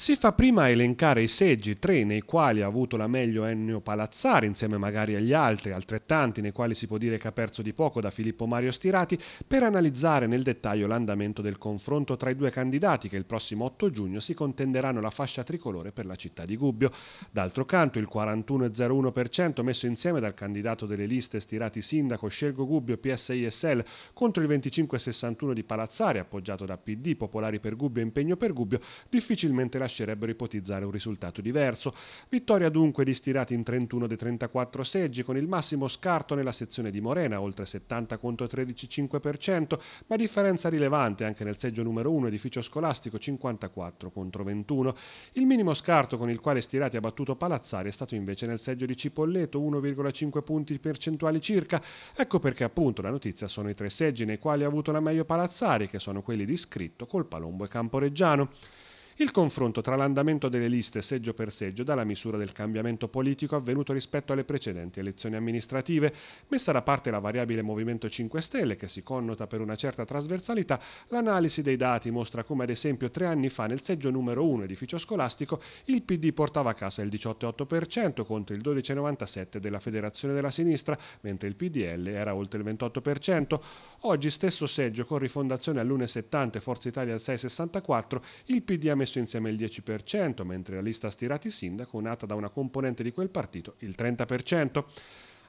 Si fa prima elencare i seggi, tre nei quali ha avuto la meglio Ennio Palazzari, insieme magari agli altri, altrettanti nei quali si può dire che ha perso di poco da Filippo Mario Stirati, per analizzare nel dettaglio l'andamento del confronto tra i due candidati che il prossimo 8 giugno si contenderanno la fascia tricolore per la città di Gubbio. D'altro canto il 41,01% messo insieme dal candidato delle liste Stirati Sindaco Scelgo Gubbio PSISL contro il 25,61 di Palazzari appoggiato da PD, Popolari per Gubbio e Impegno per Gubbio, difficilmente lascia lascerebbero ipotizzare un risultato diverso. Vittoria dunque di Stirati in 31 dei 34 seggi, con il massimo scarto nella sezione di Morena, oltre 70 contro 13,5%, ma differenza rilevante anche nel seggio numero 1 edificio scolastico 54 contro 21. Il minimo scarto con il quale Stirati ha battuto Palazzari è stato invece nel seggio di Cipolletto, 1,5 punti percentuali circa. Ecco perché appunto la notizia sono i tre seggi nei quali ha avuto la meglio Palazzari, che sono quelli di Scritto, Colpalombo e Camporeggiano. Il confronto tra l'andamento delle liste seggio per seggio dà la misura del cambiamento politico avvenuto rispetto alle precedenti elezioni amministrative. Messa da parte la variabile Movimento 5 Stelle, che si connota per una certa trasversalità, l'analisi dei dati mostra come ad esempio tre anni fa nel seggio numero 1 edificio scolastico il PD portava a casa il 18,8% contro il 12,97% della Federazione della Sinistra, mentre il PDL era oltre il 28%. Oggi stesso seggio con rifondazione all'1,70% Forza Italia al 6,64%, il PD ha messo messo insieme il 10%, mentre la lista Stirati Sindaco nata da una componente di quel partito, il 30%.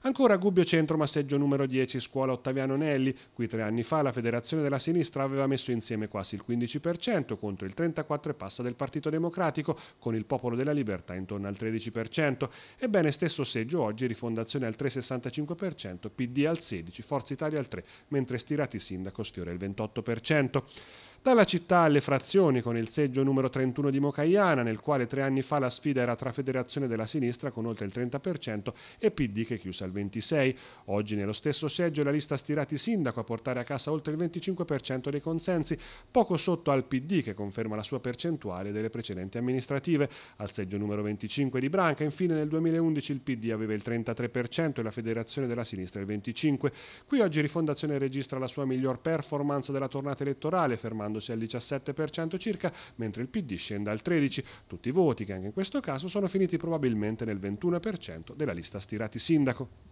Ancora Gubbio Centro, masseggio numero 10, scuola Ottaviano Nelli. Qui tre anni fa la Federazione della Sinistra aveva messo insieme quasi il 15% contro il 34% e passa del Partito Democratico, con il Popolo della Libertà intorno al 13%. Ebbene, stesso seggio oggi, Rifondazione al 3,65%, PD al 16%, Forza Italia al 3%, mentre Stirati Sindaco sfiora il 28% dalla città alle frazioni con il seggio numero 31 di Mocaiana, nel quale tre anni fa la sfida era tra Federazione della Sinistra con oltre il 30% e PD che chiuse al 26%. Oggi nello stesso seggio la lista Stirati Sindaco a portare a casa oltre il 25% dei consensi, poco sotto al PD che conferma la sua percentuale delle precedenti amministrative. Al seggio numero 25 di Branca, infine nel 2011 il PD aveva il 33% e la Federazione della Sinistra il 25%. Qui oggi Rifondazione registra la sua miglior performance della tornata elettorale, fermando attestandosi al 17% circa, mentre il PD scende al 13%. Tutti i voti che anche in questo caso sono finiti probabilmente nel 21% della lista stirati sindaco.